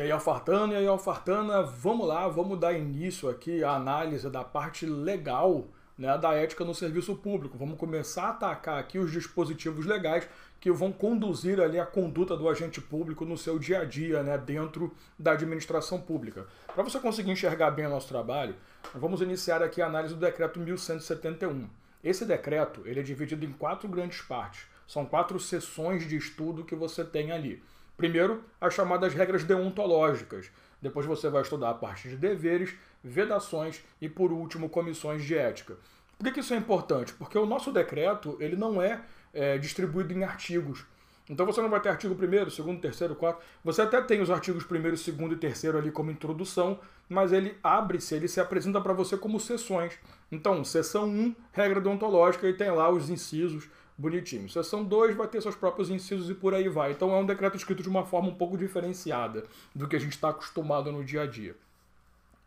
E aí, Alfartana e aí, Alfartana, vamos lá, vamos dar início aqui à análise da parte legal né, da ética no serviço público. Vamos começar a atacar aqui os dispositivos legais que vão conduzir ali a conduta do agente público no seu dia a dia, né, dentro da administração pública. Para você conseguir enxergar bem o nosso trabalho, vamos iniciar aqui a análise do decreto 1171. Esse decreto ele é dividido em quatro grandes partes. São quatro sessões de estudo que você tem ali. Primeiro, as chamadas regras deontológicas. Depois você vai estudar a parte de deveres, vedações e, por último, comissões de ética. Por que isso é importante? Porque o nosso decreto ele não é, é distribuído em artigos. Então você não vai ter artigo 1, 2, 3, 4. Você até tem os artigos 1, 2 e 3 ali como introdução, mas ele abre-se, ele se apresenta para você como sessões. Então, sessão 1, regra deontológica, e tem lá os incisos bonitinho. Seção é 2 vai ter seus próprios incisos e por aí vai. Então é um decreto escrito de uma forma um pouco diferenciada do que a gente está acostumado no dia a dia.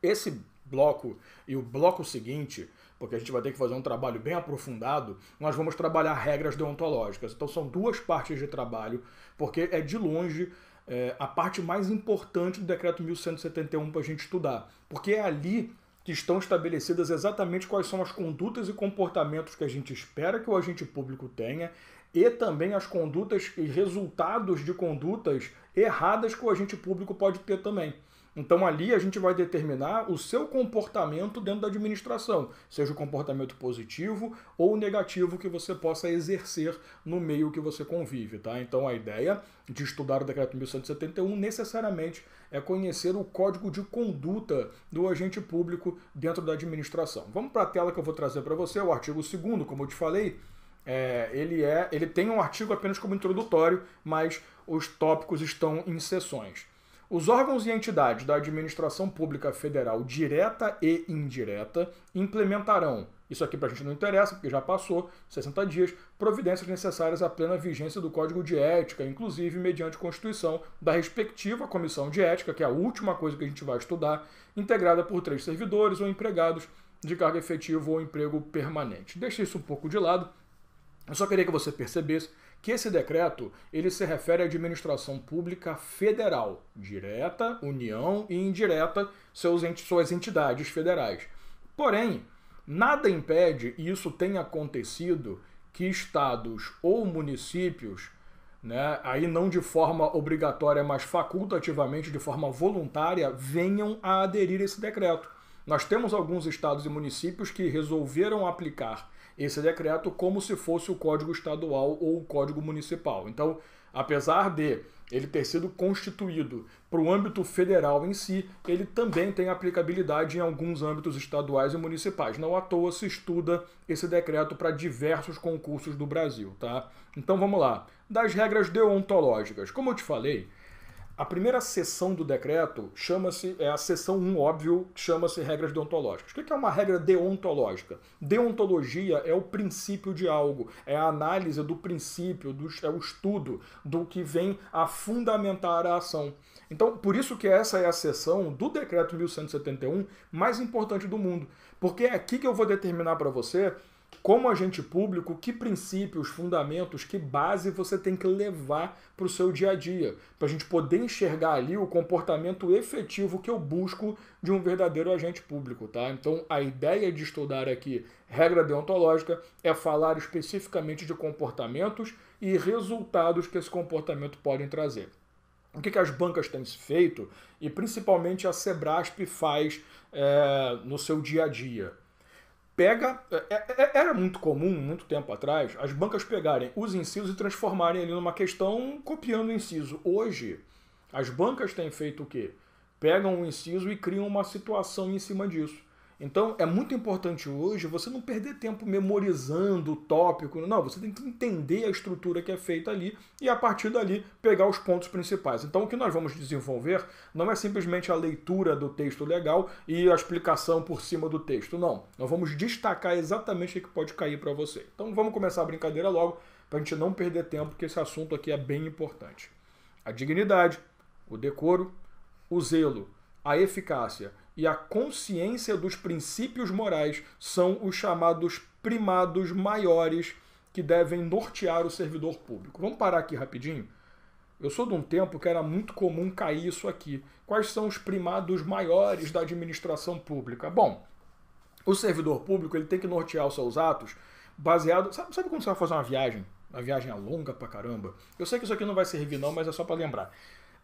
Esse bloco e o bloco seguinte, porque a gente vai ter que fazer um trabalho bem aprofundado, nós vamos trabalhar regras deontológicas. Então são duas partes de trabalho, porque é de longe é, a parte mais importante do decreto 1171 para a gente estudar, porque é ali que estão estabelecidas exatamente quais são as condutas e comportamentos que a gente espera que o agente público tenha e também as condutas e resultados de condutas erradas que o agente público pode ter também. Então ali a gente vai determinar o seu comportamento dentro da administração, seja o comportamento positivo ou negativo que você possa exercer no meio que você convive, tá? Então a ideia de estudar o decreto 1171 necessariamente é conhecer o código de conduta do agente público dentro da administração. Vamos para a tela que eu vou trazer para você, o artigo 2 como eu te falei, é, ele, é, ele tem um artigo apenas como introdutório, mas os tópicos estão em sessões. Os órgãos e entidades da administração pública federal direta e indireta implementarão, isso aqui para a gente não interessa, porque já passou 60 dias, providências necessárias à plena vigência do Código de Ética, inclusive mediante constituição da respectiva comissão de ética, que é a última coisa que a gente vai estudar, integrada por três servidores ou empregados de cargo efetivo ou emprego permanente. Deixa isso um pouco de lado. Eu só queria que você percebesse que esse decreto ele se refere à administração pública federal, direta, União e indireta, seus suas entidades federais. Porém, nada impede, e isso tem acontecido, que estados ou municípios, né, aí não de forma obrigatória, mas facultativamente, de forma voluntária, venham a aderir a esse decreto. Nós temos alguns estados e municípios que resolveram aplicar esse decreto como se fosse o código estadual ou o código municipal. Então, apesar de ele ter sido constituído para o âmbito federal em si, ele também tem aplicabilidade em alguns âmbitos estaduais e municipais. Não à toa se estuda esse decreto para diversos concursos do Brasil, tá? Então vamos lá. Das regras deontológicas. Como eu te falei, a primeira seção do decreto chama-se, é a seção 1, óbvio, chama-se regras deontológicas. O que é uma regra deontológica? Deontologia é o princípio de algo, é a análise do princípio, do, é o estudo do que vem a fundamentar a ação. Então, por isso que essa é a seção do decreto 1171 mais importante do mundo, porque é aqui que eu vou determinar para você como agente público, que princípios, fundamentos, que base você tem que levar para o seu dia a dia, para a gente poder enxergar ali o comportamento efetivo que eu busco de um verdadeiro agente público, tá? Então, a ideia de estudar aqui regra deontológica é falar especificamente de comportamentos e resultados que esse comportamento podem trazer. O que, que as bancas têm feito e principalmente a Sebrasp faz é, no seu dia a dia? pega. É, é, é, era muito comum, muito tempo atrás, as bancas pegarem os incisos e transformarem ele numa questão copiando o inciso. Hoje, as bancas têm feito o quê? Pegam o inciso e criam uma situação em cima disso. Então é muito importante hoje você não perder tempo memorizando o tópico. Não, você tem que entender a estrutura que é feita ali e a partir dali pegar os pontos principais. Então o que nós vamos desenvolver não é simplesmente a leitura do texto legal e a explicação por cima do texto. Não. Nós vamos destacar exatamente o que pode cair para você. Então vamos começar a brincadeira logo para a gente não perder tempo, porque esse assunto aqui é bem importante. A dignidade, o decoro, o zelo, a eficácia e a consciência dos princípios morais são os chamados primados maiores que devem nortear o servidor público. Vamos parar aqui rapidinho? Eu sou de um tempo que era muito comum cair isso aqui. Quais são os primados maiores da administração pública? Bom, o servidor público ele tem que nortear os seus atos baseado. Sabe, sabe quando você vai fazer uma viagem? Uma viagem é longa pra caramba. Eu sei que isso aqui não vai servir, não, mas é só para lembrar.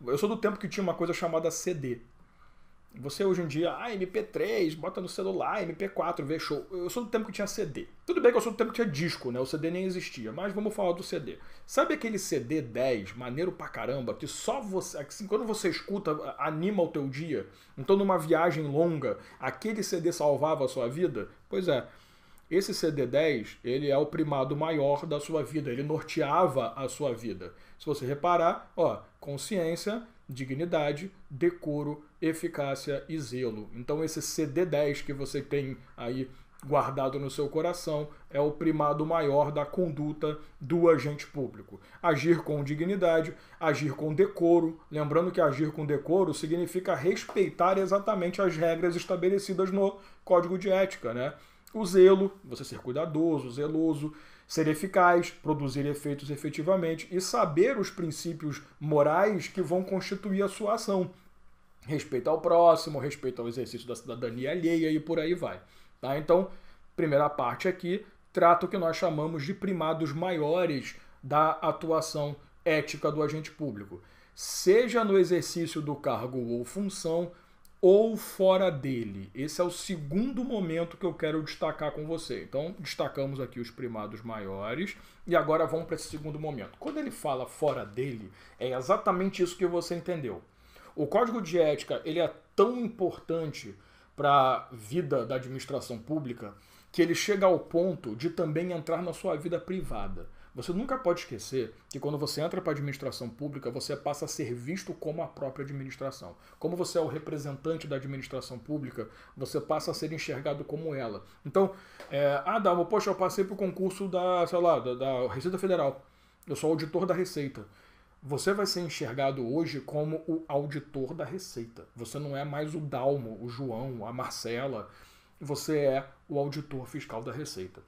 Eu sou do tempo que tinha uma coisa chamada CD, você hoje em dia, ah, MP3, bota no celular, MP4, vê show. Eu sou do tempo que tinha CD. Tudo bem que eu sou do tempo que tinha disco, né? O CD nem existia, mas vamos falar do CD. Sabe aquele CD 10, maneiro pra caramba, que só você, assim, quando você escuta, anima o teu dia? Então numa viagem longa, aquele CD salvava a sua vida? Pois é. Esse CD10, ele é o primado maior da sua vida, ele norteava a sua vida. Se você reparar, ó, consciência, dignidade, decoro, eficácia e zelo. Então esse CD10 que você tem aí guardado no seu coração é o primado maior da conduta do agente público. Agir com dignidade, agir com decoro, lembrando que agir com decoro significa respeitar exatamente as regras estabelecidas no Código de Ética, né? O zelo, você ser cuidadoso, zeloso, ser eficaz, produzir efeitos efetivamente e saber os princípios morais que vão constituir a sua ação. Respeito ao próximo, respeito ao exercício da cidadania alheia e por aí vai. Tá? Então, primeira parte aqui trata o que nós chamamos de primados maiores da atuação ética do agente público, seja no exercício do cargo ou função, ou fora dele. Esse é o segundo momento que eu quero destacar com você. Então, destacamos aqui os primados maiores e agora vamos para esse segundo momento. Quando ele fala fora dele, é exatamente isso que você entendeu. O código de ética, ele é tão importante para a vida da administração pública que ele chega ao ponto de também entrar na sua vida privada. Você nunca pode esquecer que quando você entra para a administração pública, você passa a ser visto como a própria administração. Como você é o representante da administração pública, você passa a ser enxergado como ela. Então, é, ah, Dalmo, poxa, eu passei para o concurso da, sei lá, da, da Receita Federal. Eu sou auditor da Receita. Você vai ser enxergado hoje como o auditor da Receita. Você não é mais o Dalmo, o João, a Marcela. Você é o auditor fiscal da Receita.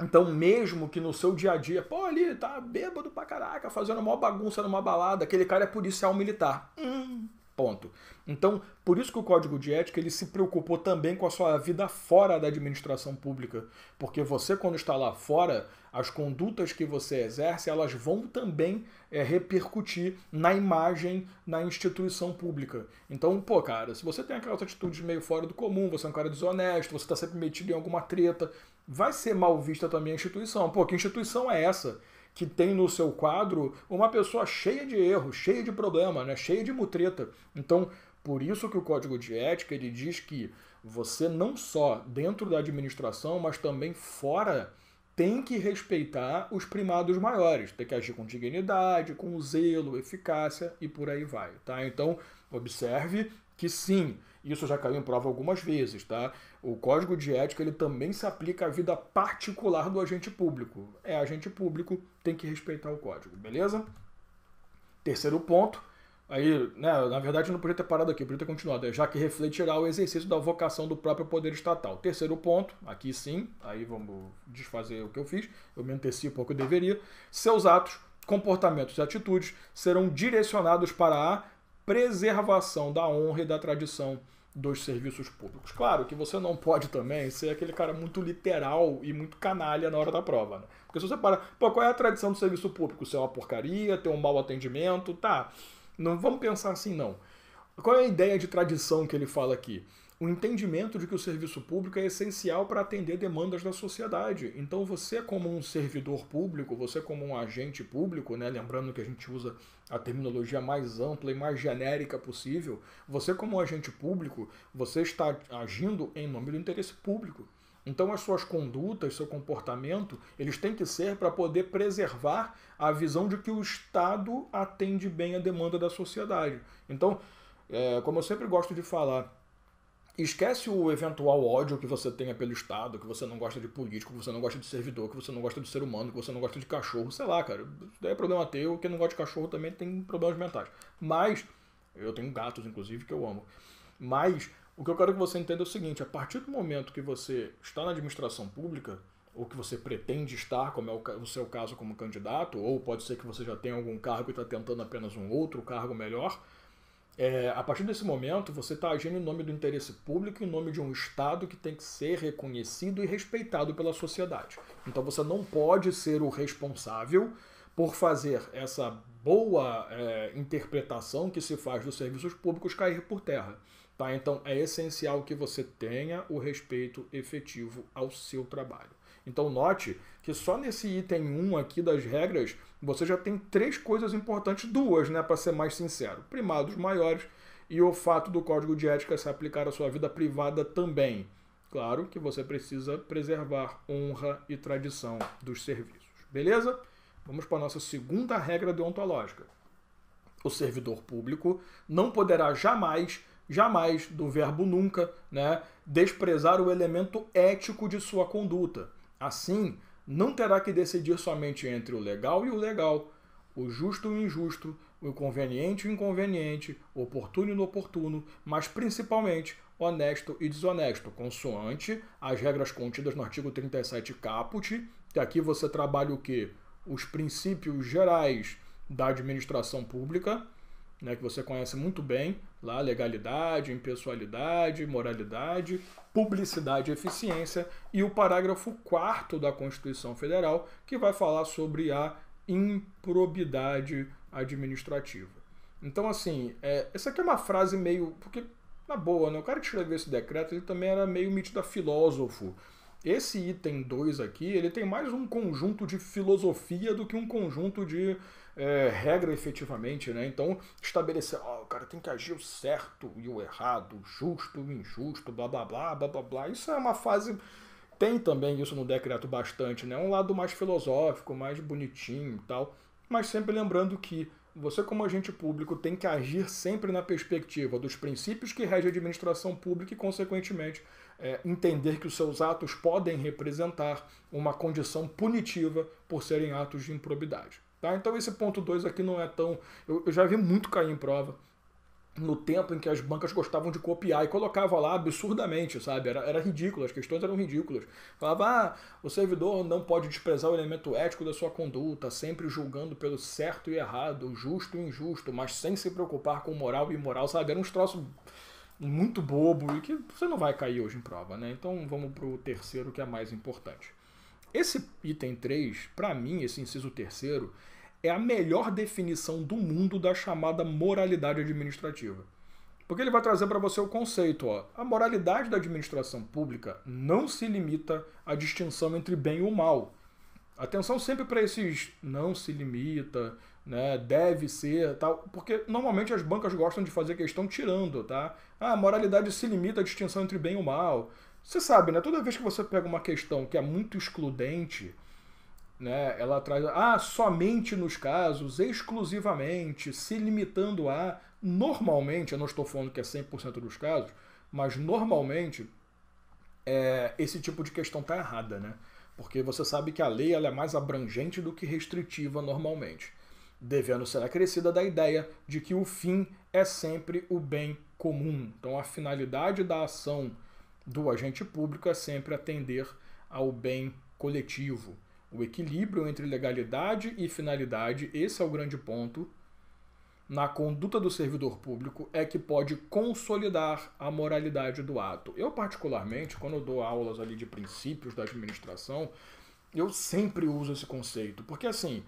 Então, mesmo que no seu dia a dia, pô, ali tá bêbado pra caraca, fazendo uma bagunça numa balada, aquele cara é policial militar. Hum, ponto. Então, por isso que o Código de Ética ele se preocupou também com a sua vida fora da administração pública, porque você quando está lá fora, as condutas que você exerce, elas vão também é, repercutir na imagem na instituição pública. Então, pô, cara, se você tem aquelas atitudes meio fora do comum, você é um cara desonesto, você está sempre metido em alguma treta, vai ser mal vista também a instituição. Pô, que instituição é essa? que tem no seu quadro uma pessoa cheia de erro, cheia de problema, né? cheia de mutreta. Então, por isso que o código de ética ele diz que você não só dentro da administração, mas também fora, tem que respeitar os primados maiores, tem que agir com dignidade, com zelo, eficácia e por aí vai, tá? Então, Observe que sim, isso já caiu em prova algumas vezes, tá? O código de ética ele também se aplica à vida particular do agente público. É agente público, tem que respeitar o código, beleza? Terceiro ponto, aí, né, na verdade não podia ter parado aqui, podia ter continuado, é, já que refletirá o exercício da vocação do próprio poder estatal. Terceiro ponto, aqui sim, aí vamos desfazer o que eu fiz, eu me antecipo ao que eu deveria. Seus atos, comportamentos e atitudes serão direcionados para a preservação da honra e da tradição dos serviços públicos. Claro que você não pode também ser aquele cara muito literal e muito canalha na hora da prova. Né? Porque se você para, pô, qual é a tradição do serviço público? Ser é uma porcaria, ter um mau atendimento, tá. Não vamos pensar assim, não. Qual é a ideia de tradição que ele fala aqui? o entendimento de que o serviço público é essencial para atender demandas da sociedade. Então você como um servidor público, você como um agente público, né, lembrando que a gente usa a terminologia mais ampla e mais genérica possível, você como um agente público, você está agindo em nome do interesse público. Então as suas condutas, seu comportamento, eles têm que ser para poder preservar a visão de que o Estado atende bem a demanda da sociedade. Então, é, como eu sempre gosto de falar, esquece o eventual ódio que você tenha pelo Estado, que você não gosta de político, que você não gosta de servidor, que você não gosta de ser humano, que você não gosta de cachorro, sei lá, cara. Isso daí é problema teu. Quem não gosta de cachorro também tem problemas mentais. Mas, eu tenho gatos, inclusive, que eu amo. Mas, o que eu quero que você entenda é o seguinte: a partir do momento que você está na administração pública, ou que você pretende estar, como é o, seu caso como candidato, ou pode ser que você já tenha algum cargo e está tentando apenas um outro cargo melhor é, a partir desse momento, você está agindo em nome do interesse público, em nome de um Estado que tem que ser reconhecido e respeitado pela sociedade. Então você não pode ser o responsável por fazer essa boa é, interpretação que se faz dos serviços públicos cair por terra. Tá? Então é essencial que você tenha o respeito efetivo ao seu trabalho. Então note que só nesse item 1 aqui das regras, você já tem três coisas importantes, duas, né, para ser mais sincero. Primados maiores e o fato do código de ética se aplicar à sua vida privada também. Claro que você precisa preservar honra e tradição dos serviços. Beleza? Vamos para a nossa segunda regra deontológica. O servidor público não poderá jamais, jamais, do verbo nunca, né, desprezar o elemento ético de sua conduta. Assim, não terá que decidir somente entre o legal e o legal, o justo e o injusto, o conveniente e o inconveniente, o oportuno e o inoportuno, mas principalmente honesto e desonesto, consoante as regras contidas no artigo 37 caput, que aqui você trabalha o que? Os princípios gerais da administração pública né, que você conhece muito bem, lá legalidade, impessoalidade, moralidade, publicidade e eficiência, e o parágrafo 4 da Constituição Federal, que vai falar sobre a improbidade administrativa. Então, assim, é, essa aqui é uma frase meio. Porque, na boa, né, o cara que escreveu esse decreto ele também era meio metido a filósofo. Esse item 2 aqui, ele tem mais um conjunto de filosofia do que um conjunto de é, regra efetivamente, né? Então, estabelecer, ó, oh, o cara tem que agir o certo e o errado, o justo e o injusto, blá blá blá, blá blá blá. Isso é uma fase. Tem também isso no decreto bastante, né? Um lado mais filosófico, mais bonitinho e tal. Mas sempre lembrando que você, como agente público, tem que agir sempre na perspectiva dos princípios que regem a administração pública e, consequentemente, é, entender que os seus atos podem representar uma condição punitiva por serem atos de improbidade. Tá? Então esse ponto 2 aqui não é tão. Eu, eu já vi muito cair em prova no tempo em que as bancas gostavam de copiar e colocava lá absurdamente, sabe? Era, era ridículo, as questões eram ridículas. Falava, ah, o servidor não pode desprezar o elemento ético da sua conduta, sempre julgando pelo certo e errado, justo e injusto, mas sem se preocupar com moral e imoral, sabe? Era uns troços muito bobo e que você não vai cair hoje em prova, né? Então vamos pro terceiro que é mais importante. Esse item 3, para mim, esse inciso terceiro, é a melhor definição do mundo da chamada moralidade administrativa. Porque ele vai trazer para você o conceito, ó. A moralidade da administração pública não se limita à distinção entre bem ou mal. Atenção sempre para esses não se limita, né, deve ser, tal, porque normalmente as bancas gostam de fazer questão tirando, tá? Ah, a moralidade se limita à distinção entre bem e mal. Você sabe, né? Toda vez que você pega uma questão que é muito excludente, né? Ela traz ah, somente nos casos, exclusivamente, se limitando a normalmente, eu não estou falando que é 100% dos casos, mas normalmente é, esse tipo de questão tá errada, né? Porque você sabe que a lei ela é mais abrangente do que restritiva normalmente, devendo ser acrescida da ideia de que o fim é sempre o bem comum. Então a finalidade da ação do agente público é sempre atender ao bem coletivo. O equilíbrio entre legalidade e finalidade, esse é o grande ponto na conduta do servidor público é que pode consolidar a moralidade do ato. Eu, particularmente, quando eu dou aulas ali de princípios da administração, eu sempre uso esse conceito, porque assim,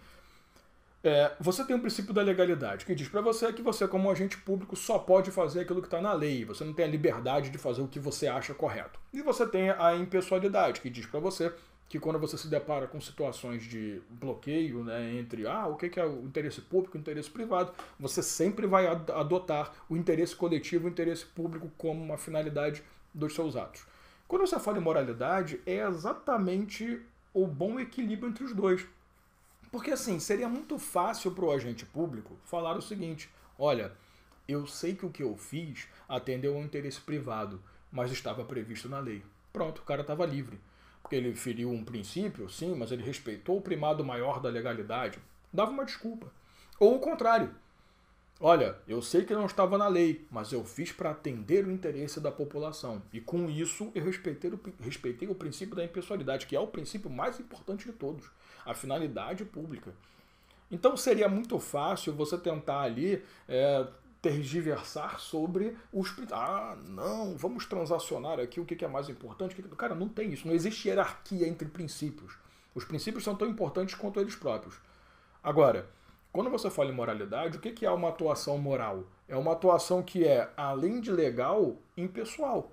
é, você tem um princípio da legalidade que diz para você que você, como agente público, só pode fazer aquilo que está na lei. Você não tem a liberdade de fazer o que você acha correto. E você tem a impessoalidade que diz para você que quando você se depara com situações de bloqueio né, entre ah, o que é o interesse público e o interesse privado, você sempre vai adotar o interesse coletivo e o interesse público como uma finalidade dos seus atos. Quando você fala em moralidade, é exatamente o bom equilíbrio entre os dois. Porque assim, seria muito fácil para o agente público falar o seguinte: olha, eu sei que o que eu fiz atendeu ao interesse privado, mas estava previsto na lei. Pronto, o cara estava livre. Porque ele feriu um princípio, sim, mas ele respeitou o primado maior da legalidade. Dava uma desculpa. Ou o contrário. Olha, eu sei que não estava na lei, mas eu fiz para atender o interesse da população. E com isso eu respeitei o, respeitei o princípio da impessoalidade, que é o princípio mais importante de todos, a finalidade pública. Então seria muito fácil você tentar ali é, tergiversar sobre os. Ah, não, vamos transacionar aqui o que é mais importante. Cara, não tem isso. Não existe hierarquia entre princípios. Os princípios são tão importantes quanto eles próprios. Agora, quando você fala em moralidade, o que é uma atuação moral? É uma atuação que é, além de legal, impessoal.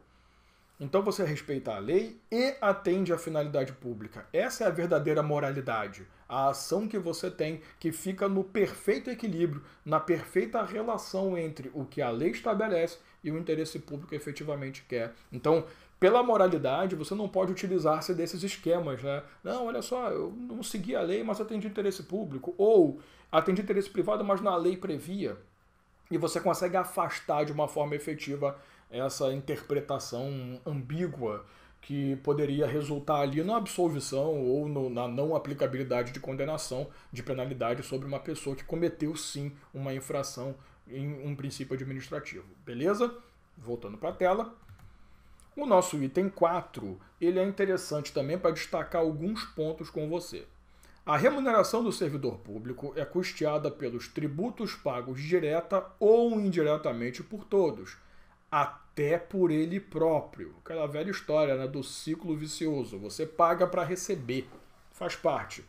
Então você respeita a lei e atende à finalidade pública. Essa é a verdadeira moralidade. A ação que você tem, que fica no perfeito equilíbrio, na perfeita relação entre o que a lei estabelece e o interesse público efetivamente quer. Então, pela moralidade, você não pode utilizar-se desses esquemas, né? Não, olha só, eu não segui a lei, mas atendi interesse público. Ou atendi interesse privado, mas na lei previa. E você consegue afastar de uma forma efetiva essa interpretação ambígua que poderia resultar ali na absolvição ou no, na não aplicabilidade de condenação de penalidade sobre uma pessoa que cometeu sim uma infração em um princípio administrativo. Beleza? Voltando para a tela. O nosso item 4, ele é interessante também para destacar alguns pontos com você. A remuneração do servidor público é custeada pelos tributos pagos direta ou indiretamente por todos, até por ele próprio. Aquela velha história né, do ciclo vicioso. Você paga para receber, faz parte.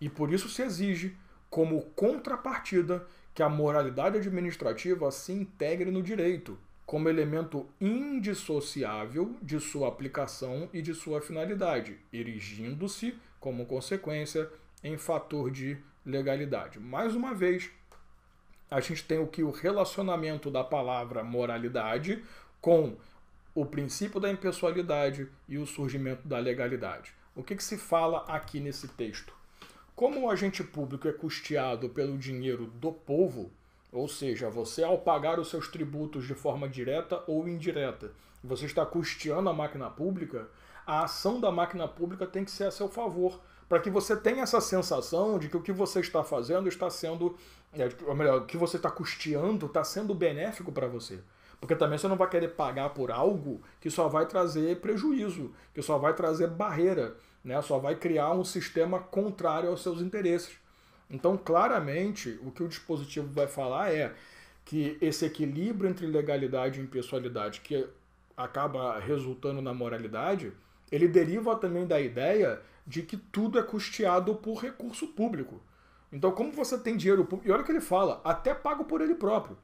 E por isso se exige, como contrapartida, que a moralidade administrativa se integre no direito, como elemento indissociável de sua aplicação e de sua finalidade, erigindo-se, como consequência, em fator de legalidade. Mais uma vez, a gente tem o que o relacionamento da palavra moralidade com o princípio da impessoalidade e o surgimento da legalidade. O que, que se fala aqui nesse texto? Como o agente público é custeado pelo dinheiro do povo, ou seja, você ao pagar os seus tributos de forma direta ou indireta, você está custeando a máquina pública, a ação da máquina pública tem que ser a seu favor, para que você tenha essa sensação de que o que você está fazendo está sendo, é, ou melhor, o que você está custeando está sendo benéfico para você. Porque também você não vai querer pagar por algo que só vai trazer prejuízo, que só vai trazer barreira, né? só vai criar um sistema contrário aos seus interesses. Então, claramente, o que o dispositivo vai falar é que esse equilíbrio entre legalidade e impessoalidade, que acaba resultando na moralidade, ele deriva também da ideia de que tudo é custeado por recurso público. Então, como você tem dinheiro público, e olha o que ele fala, até pago por ele próprio.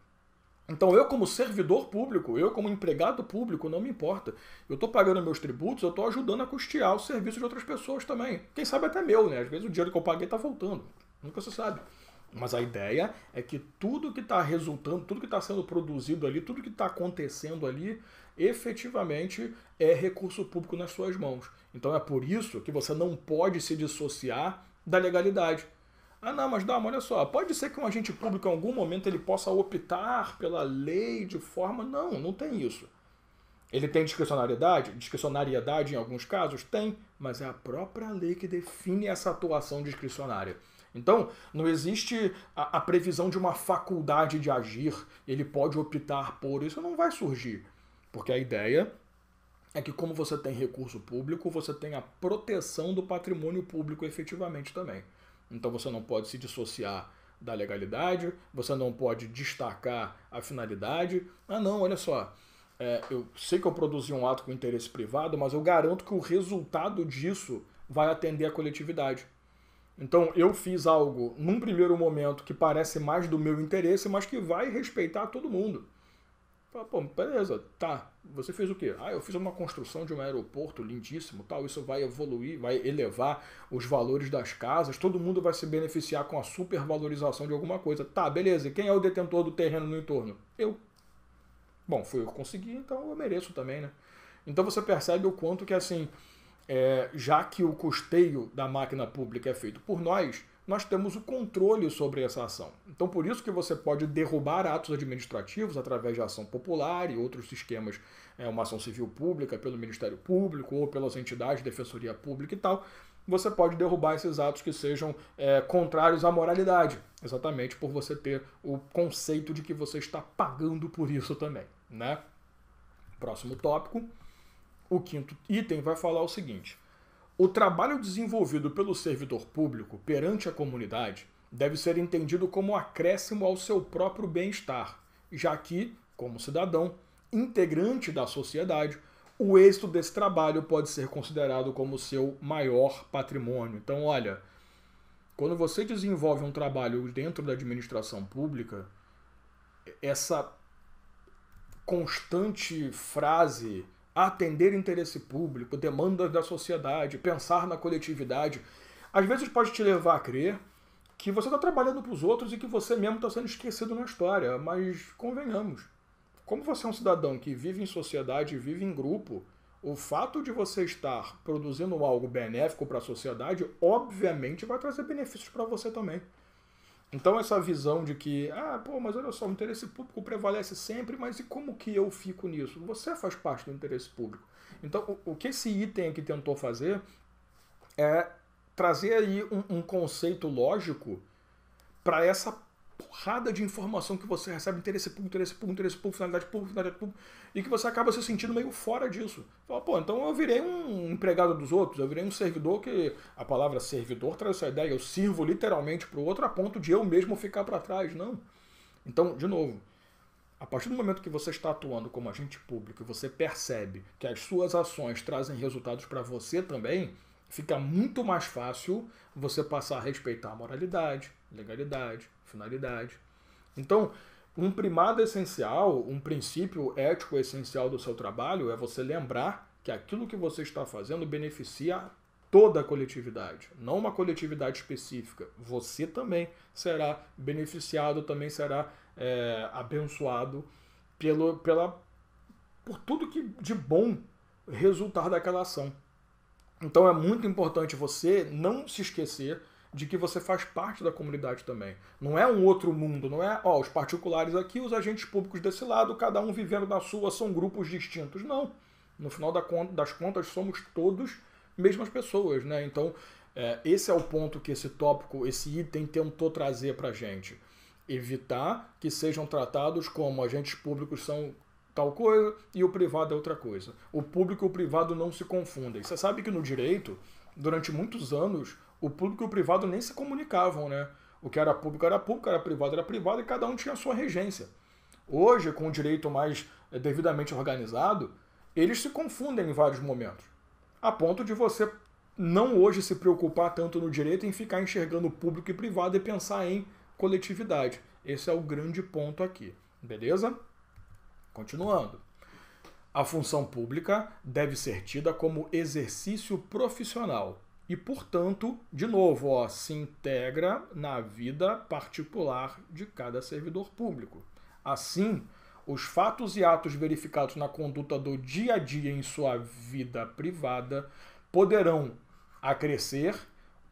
Então, eu, como servidor público, eu, como empregado público, não me importa. Eu estou pagando meus tributos, eu estou ajudando a custear o serviço de outras pessoas também. Quem sabe até meu, né? Às vezes o dinheiro que eu paguei está voltando. Nunca se sabe. Mas a ideia é que tudo que está resultando, tudo que está sendo produzido ali, tudo que está acontecendo ali, efetivamente é recurso público nas suas mãos. Então é por isso que você não pode se dissociar da legalidade. Ah, não, mas dá olha só, pode ser que um agente público em algum momento ele possa optar pela lei de forma. Não, não tem isso. Ele tem discricionariedade? Discricionariedade em alguns casos? Tem, mas é a própria lei que define essa atuação discricionária. Então, não existe a, a previsão de uma faculdade de agir, ele pode optar por isso, não vai surgir. Porque a ideia é que, como você tem recurso público, você tem a proteção do patrimônio público efetivamente também. Então, você não pode se dissociar da legalidade, você não pode destacar a finalidade. Ah, não, olha só. É, eu sei que eu produzi um ato com interesse privado, mas eu garanto que o resultado disso vai atender a coletividade. Então, eu fiz algo num primeiro momento que parece mais do meu interesse, mas que vai respeitar todo mundo. Pô, beleza, tá. Você fez o quê? Ah, eu fiz uma construção de um aeroporto lindíssimo, tal. Isso vai evoluir, vai elevar os valores das casas. Todo mundo vai se beneficiar com a supervalorização de alguma coisa. Tá, beleza. E quem é o detentor do terreno no entorno? Eu. Bom, fui eu que consegui, então eu mereço também, né? Então você percebe o quanto que assim é, já que o custeio da máquina pública é feito por nós, nós temos o controle sobre essa ação. Então, por isso que você pode derrubar atos administrativos através de ação popular e outros esquemas, é, uma ação civil pública pelo Ministério Público ou pelas entidades de defensoria pública e tal. Você pode derrubar esses atos que sejam é, contrários à moralidade, exatamente por você ter o conceito de que você está pagando por isso também. Né? Próximo tópico o quinto item vai falar o seguinte: o trabalho desenvolvido pelo servidor público perante a comunidade deve ser entendido como acréscimo ao seu próprio bem-estar, já que, como cidadão, integrante da sociedade, o êxito desse trabalho pode ser considerado como seu maior patrimônio. Então, olha, quando você desenvolve um trabalho dentro da administração pública, essa constante frase atender interesse público, demandas da sociedade, pensar na coletividade, às vezes pode te levar a crer que você está trabalhando para os outros e que você mesmo está sendo esquecido na história. Mas convenhamos, como você é um cidadão que vive em sociedade, vive em grupo, o fato de você estar produzindo algo benéfico para a sociedade, obviamente, vai trazer benefícios para você também. Então essa visão de que, ah, pô, mas olha só, o interesse público prevalece sempre, mas e como que eu fico nisso? Você faz parte do interesse público. Então o, o que esse item aqui tentou fazer é trazer aí um, um conceito lógico para essa porrada de informação que você recebe, interesse público, interesse público, interesse público, finalidade pública, finalidade pública, e que você acaba se sentindo meio fora disso. Fala, pô, então eu virei um empregado dos outros, eu virei um servidor que a palavra servidor traz essa ideia, eu sirvo literalmente para o outro a ponto de eu mesmo ficar para trás, não. Então, de novo, a partir do momento que você está atuando como agente público e você percebe que as suas ações trazem resultados para você também, fica muito mais fácil você passar a respeitar a moralidade, legalidade, finalidade. Então, um primado essencial, um princípio ético essencial do seu trabalho é você lembrar que aquilo que você está fazendo beneficia toda a coletividade, não uma coletividade específica. Você também será beneficiado, também será é, abençoado pelo, pela, por tudo que de bom resultar daquela ação. Então é muito importante você não se esquecer de que você faz parte da comunidade também. Não é um outro mundo, não é, ó, os particulares aqui, os agentes públicos desse lado, cada um vivendo na sua, são grupos distintos. Não. No final das contas, somos todos mesmas pessoas, né? Então, é, esse é o ponto que esse tópico, esse item tentou trazer pra gente. Evitar que sejam tratados como agentes públicos são tal coisa e o privado é outra coisa. O público e o privado não se confundem. Você sabe que no direito, durante muitos anos, o público e o privado nem se comunicavam, né? O que era público era público, era privado era privado e cada um tinha a sua regência. Hoje, com o direito mais eh, devidamente organizado, eles se confundem em vários momentos, a ponto de você não hoje se preocupar tanto no direito em ficar enxergando público e privado e pensar em coletividade. Esse é o grande ponto aqui, beleza? Continuando. A função pública deve ser tida como exercício profissional, e, portanto, de novo, ó, se integra na vida particular de cada servidor público. Assim, os fatos e atos verificados na conduta do dia a dia em sua vida privada poderão acrescer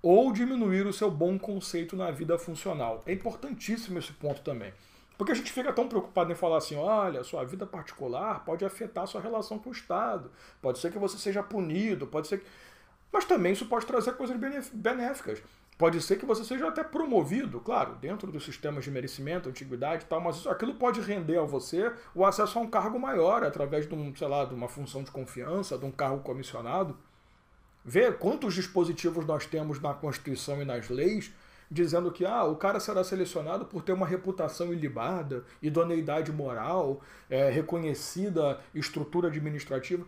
ou diminuir o seu bom conceito na vida funcional. É importantíssimo esse ponto também. Porque a gente fica tão preocupado em falar assim: olha, sua vida particular pode afetar sua relação com o Estado, pode ser que você seja punido, pode ser que mas também isso pode trazer coisas benéficas. Pode ser que você seja até promovido, claro, dentro dos sistemas de merecimento, antiguidade e tal, mas isso, aquilo pode render a você o acesso a um cargo maior através de um, sei lá, de uma função de confiança, de um cargo comissionado. Vê quantos dispositivos nós temos na Constituição e nas leis dizendo que ah, o cara será selecionado por ter uma reputação ilibada, idoneidade moral, é, reconhecida estrutura administrativa.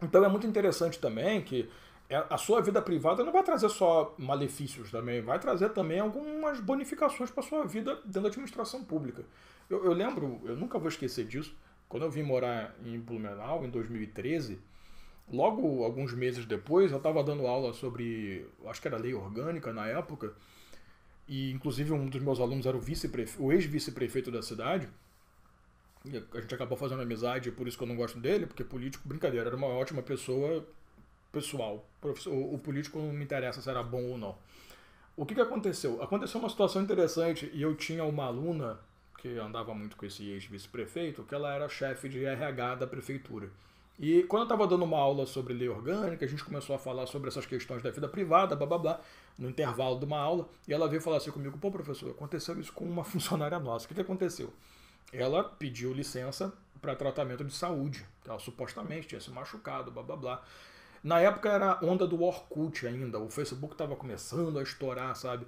Então é muito interessante também que é, a sua vida privada não vai trazer só malefícios também, vai trazer também algumas bonificações para sua vida dentro da administração pública. Eu, eu, lembro, eu nunca vou esquecer disso, quando eu vim morar em Blumenau em 2013, logo alguns meses depois, eu estava dando aula sobre, acho que era lei orgânica na época, e inclusive um dos meus alunos era o, vice o ex-vice-prefeito da cidade, a gente acabou fazendo amizade, por isso que eu não gosto dele, porque político, brincadeira, era uma ótima pessoa, pessoal. O, o político não me interessa se era bom ou não. O que, que aconteceu? Aconteceu uma situação interessante e eu tinha uma aluna que andava muito com esse ex-vice-prefeito, que ela era chefe de RH da prefeitura. E quando eu estava dando uma aula sobre lei orgânica, a gente começou a falar sobre essas questões da vida privada, blá blá blá, no intervalo de uma aula, e ela veio falar assim comigo: pô, professor, aconteceu isso com uma funcionária nossa. O que, que aconteceu? Ela pediu licença para tratamento de saúde, ela supostamente tinha se machucado, blá blá blá. Na época era onda do Orkut ainda, o Facebook tava começando a estourar, sabe?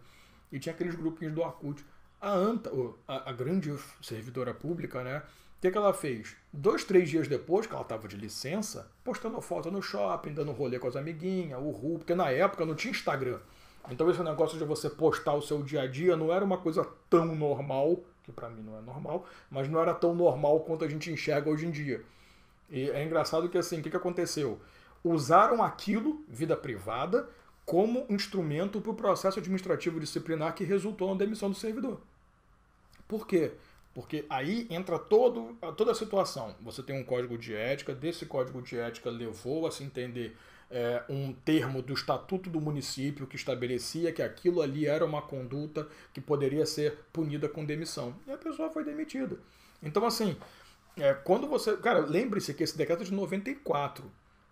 E tinha aqueles grupinhos do Orkut. A ANTA, a, a grande servidora pública, né? O que, que ela fez? Dois, três dias depois que ela estava de licença, postando foto no shopping, dando rolê com as amiguinhas, o Ru, porque na época não tinha Instagram. Então esse negócio de você postar o seu dia a dia não era uma coisa tão normal, que para mim não é normal, mas não era tão normal quanto a gente enxerga hoje em dia. E é engraçado que assim, o que, que aconteceu? usaram aquilo, vida privada, como instrumento para o processo administrativo disciplinar que resultou na demissão do servidor. Por quê? Porque aí entra todo, toda a situação. Você tem um código de ética, desse código de ética levou a se entender é, um termo do estatuto do município que estabelecia que aquilo ali era uma conduta que poderia ser punida com demissão. E a pessoa foi demitida. Então, assim, é, quando você. Cara, lembre-se que esse decreto é de 94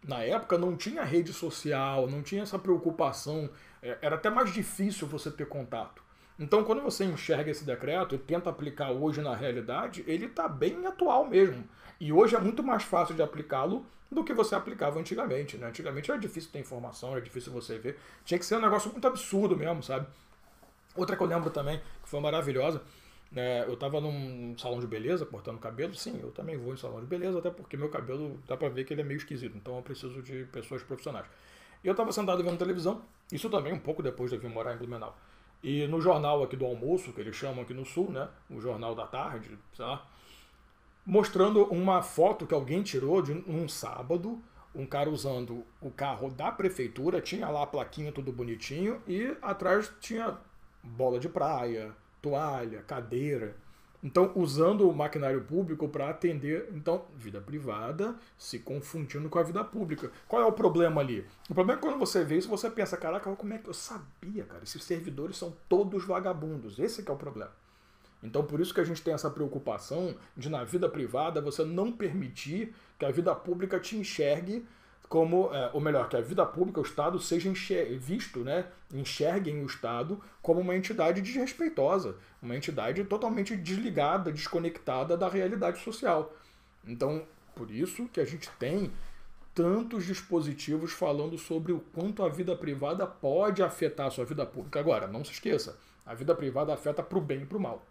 na época não tinha rede social, não tinha essa preocupação, é, era até mais difícil você ter contato. Então, quando você enxerga esse decreto e tenta aplicar hoje na realidade, ele está bem atual mesmo. E hoje é muito mais fácil de aplicá-lo do que você aplicava antigamente. Né? Antigamente era difícil ter informação, era difícil você ver. Tinha que ser um negócio muito absurdo mesmo, sabe? Outra que eu lembro também, que foi maravilhosa, é, eu tava num salão de beleza, cortando cabelo. Sim, eu também vou em salão de beleza, até porque meu cabelo dá pra ver que ele é meio esquisito. Então eu preciso de pessoas profissionais. E eu tava sentado vendo televisão, isso também um pouco depois de eu vir morar em Blumenau. E no jornal aqui do almoço, que eles chamam aqui no Sul, né? O Jornal da Tarde, sei lá. Mostrando uma foto que alguém tirou de um sábado um cara usando o carro da prefeitura, tinha lá a plaquinha tudo bonitinho e atrás tinha bola de praia, toalha, cadeira. Então, usando o maquinário público para atender, então, vida privada se confundindo com a vida pública. Qual é o problema ali? O problema é que quando você vê isso, você pensa, caraca, como é que eu sabia, cara? Esses servidores são todos vagabundos. Esse é o problema. Então, por isso que a gente tem essa preocupação de, na vida privada, você não permitir que a vida pública te enxergue como, é, ou melhor, que a vida pública, o Estado, seja enxer visto, né, enxerguem o Estado como uma entidade desrespeitosa, uma entidade totalmente desligada, desconectada da realidade social. Então, por isso que a gente tem tantos dispositivos falando sobre o quanto a vida privada pode afetar a sua vida pública. Agora, não se esqueça, a vida privada afeta para o bem e para o mal.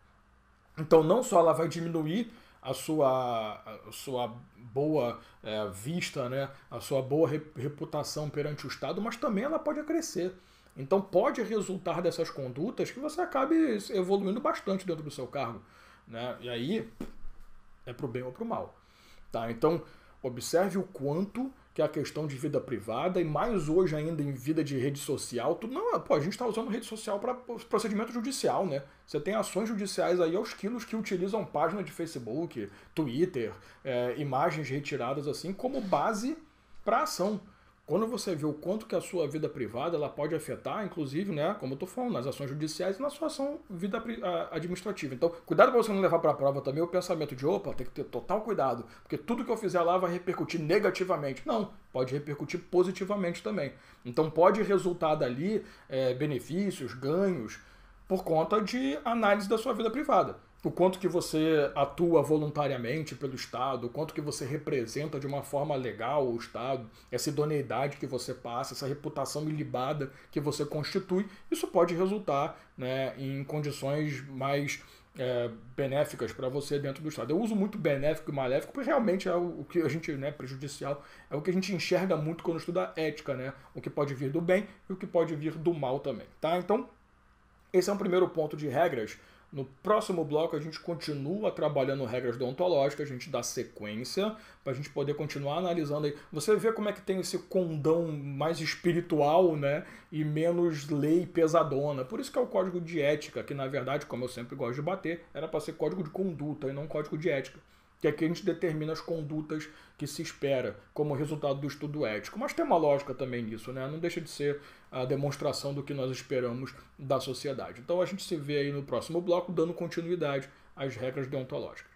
Então, não só ela vai diminuir a sua, a sua boa é, vista, né, a sua boa reputação perante o Estado, mas também ela pode crescer. Então pode resultar dessas condutas que você acabe evoluindo bastante dentro do seu cargo. Né? E aí é pro bem ou pro mal. Tá? Então Observe o quanto que é a questão de vida privada e mais hoje ainda em vida de rede social, tudo não, pô, a gente está usando rede social para procedimento judicial, né? Você tem ações judiciais aí aos quilos que utilizam página de Facebook, Twitter, é, imagens retiradas assim como base para ação quando você vê o quanto que a sua vida privada ela pode afetar, inclusive, né, como eu tô falando, nas ações judiciais e na sua ação vida administrativa. Então, cuidado para você não levar para a prova também o pensamento de, opa, tem que ter total cuidado, porque tudo que eu fizer lá vai repercutir negativamente. Não, pode repercutir positivamente também. Então, pode resultar dali é, benefícios, ganhos, por conta de análise da sua vida privada o quanto que você atua voluntariamente pelo Estado, o quanto que você representa de uma forma legal o Estado, essa idoneidade que você passa, essa reputação ilibada que você constitui, isso pode resultar né, em condições mais é, benéficas para você dentro do Estado. Eu uso muito benéfico e maléfico porque realmente é o, que a gente, né, prejudicial, é o que a gente enxerga muito quando estuda ética, né? O que pode vir do bem e o que pode vir do mal também, tá? Então, esse é um primeiro ponto de regras no próximo bloco, a gente continua trabalhando regras deontológicas, a gente dá sequência para a gente poder continuar analisando aí. Você vê como é que tem esse condão mais espiritual, né? E menos lei pesadona. Por isso que é o código de ética, que na verdade, como eu sempre gosto de bater, era para ser código de conduta e não código de ética que aqui é a gente determina as condutas que se espera como resultado do estudo ético. Mas tem uma lógica também nisso, né? Não deixa de ser a demonstração do que nós esperamos da sociedade. Então a gente se vê aí no próximo bloco dando continuidade às regras deontológicas.